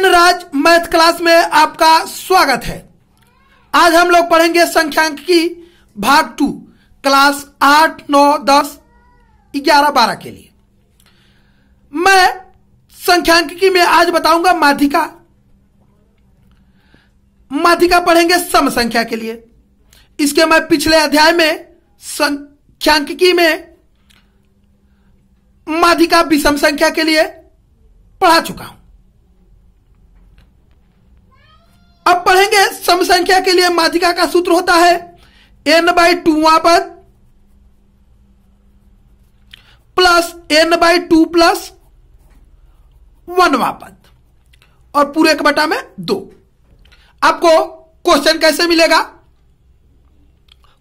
ज्ञान राज math class में आपका स्वागत है आज हम लोग पढ़ेंगे की भाग टू क्लास आठ नौ दस ग्यारह बारह के लिए मैं संख्यांकी में आज बताऊंगा माधिका माधिका पढ़ेंगे सम संख्या के लिए इसके मैं पिछले अध्याय में संख्यांकी में माधिका विषम संख्या के लिए पढ़ा चुका हूं अब पढ़ेंगे सम संख्या के लिए माध्यिका का सूत्र होता है एन बाई टू वहां पर plus N by two plus one वहां और पूरे एक बटा में दो आपको क्वेश्चन कैसे मिलेगा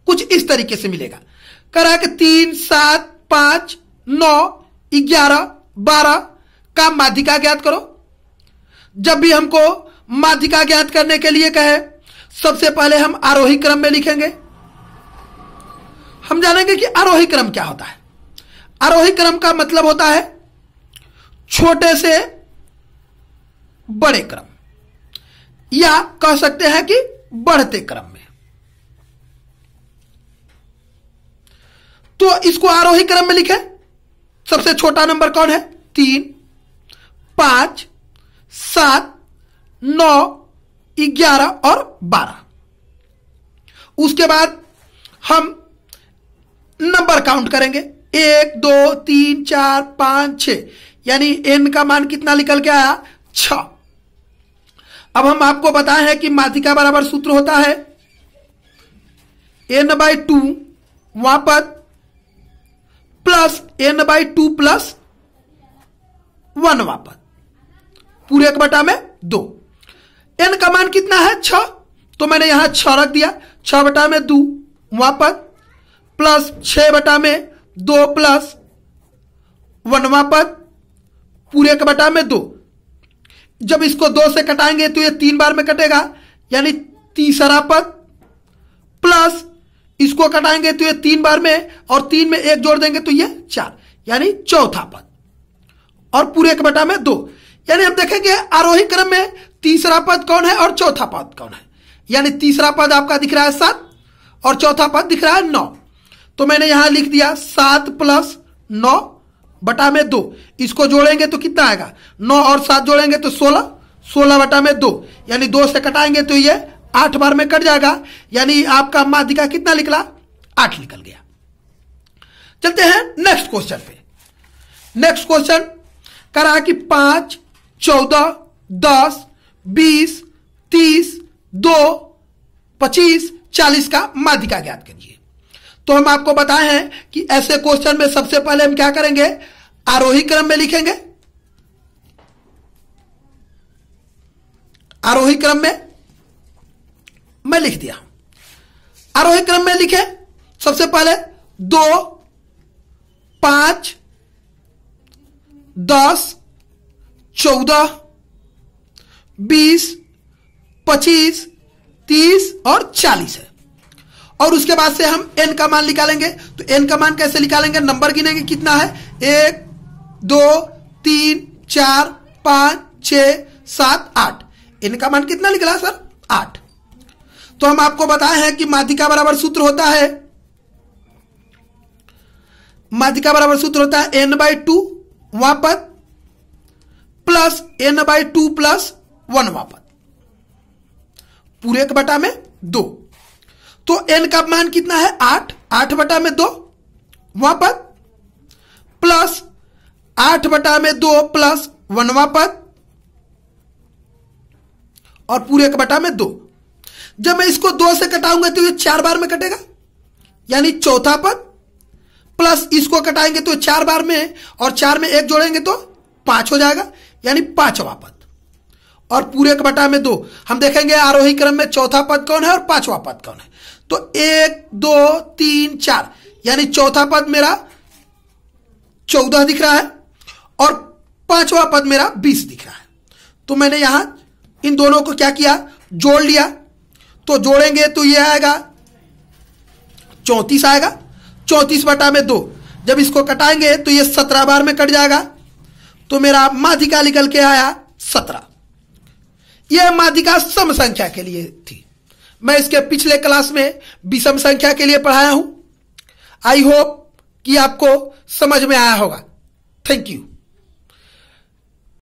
कुछ इस तरीके से मिलेगा करा कि तीन सात पांच नौ ग्यारह बारह का माध्यिका ज्ञात करो जब भी हमको माध्यिका ज्ञात करने के लिए कहे सबसे पहले हम आरोही क्रम में लिखेंगे हम जानेंगे कि आरोही क्रम क्या होता है आरोही क्रम का मतलब होता है छोटे से बड़े क्रम या कह सकते हैं कि बढ़ते क्रम में तो इसको आरोही क्रम में लिखें सबसे छोटा नंबर कौन है तीन पांच सात नौ ग्यारह और बारह उसके बाद हम नंबर काउंट करेंगे एक दो तीन चार पांच छ यानी एन का मान कितना निकल के आया छ अब हम आपको बताए हैं कि माधिका बराबर सूत्र होता है एन बाई टू वहां पर plus N by two plus one वापस पूरे एक बटा में दो एन का मान कितना है छ तो मैंने यहां छ रख दिया छ बटा में दो वापस पर प्लस छ बटा में दो प्लस वन पद पूरे का बटा में दो जब इसको दो से कटाएंगे तो ये तीन बार में कटेगा यानी तीसरा पद प्लस इसको कटाएंगे तो ये तीन बार में और तीन में एक जोड़ देंगे तो ये चार यानी चौथा पद और पूरे के बटा में दो यानी हम देखेंगे आरोही क्रम में तीसरा पद कौन है और चौथा पद कौन है यानी तीसरा पद आपका दिख रहा है सात और चौथा पद दिख रहा है नौ तो मैंने यहां लिख दिया सात प्लस नौ बटा में दो इसको जोड़ेंगे तो कितना आएगा नौ और सात जोड़ेंगे तो सोलह सोलह बटा में दो यानी दो से कटाएंगे तो ये आठ बार में कट जाएगा यानी आपका माध्यिका कितना निकला आठ निकल गया चलते हैं नेक्स्ट क्वेश्चन पे नेक्स्ट क्वेश्चन कह रहा कि पांच चौदह दस बीस तीस दो पच्चीस चालीस का माध्यिका ज्ञात करिए तो हम आपको बताए हैं कि ऐसे क्वेश्चन में सबसे पहले हम क्या करेंगे आरोही क्रम में लिखेंगे आरोही क्रम में मैं लिख दिया आरोही क्रम में लिखे सबसे पहले दो पांच दस चौदह बीस पच्चीस तीस और चालीस है और उसके बाद से हम एन का मान निकालेंगे तो एन का मान कैसे निकालेंगे नंबर गिनेंगे कितना है एक दो तीन चार पांच छ सात आठ एन का मान कितना निकला सर आठ तो हम आपको बताए हैं कि माध्यिका बराबर सूत्र होता है माध्यिका बराबर सूत्र होता है एन बाई टू वहां पर plus N by two plus वनवा पद पूरे के बटा में दो तो एन का मान कितना है आठ आठ बटा में दो वापस प्लस आठ बटा में दो प्लस वनवा पद और पूरे के बटा में दो जब मैं इसको दो से कटाऊंगा तो ये चार बार में कटेगा यानी चौथा पद प्लस इसको कटाएंगे तो चार बार में और चार में एक जोड़ेंगे तो पांच हो जाएगा यानी पांचवा पद और पूरे बटा में दो हम देखेंगे आरोही क्रम में चौथा पद कौन है और पांचवा पद कौन है तो एक दो तीन चार यानी चौथा पद मेरा चौदह दिख रहा है और पांचवा पद मेरा बीस दिख रहा है तो मैंने यहां इन दोनों को क्या किया जोड़ लिया तो जोड़ेंगे तो यह आएगा चौतीस आएगा चौतीस बटा में दो जब इसको कटाएंगे तो ये सत्रह बार में कट जाएगा तो मेरा माधिका निकल के आया सत्रह यह माधिका सम संख्या के लिए थी मैं इसके पिछले क्लास में विषम संख्या के लिए पढ़ाया हूं आई होप कि आपको समझ में आया होगा थैंक यू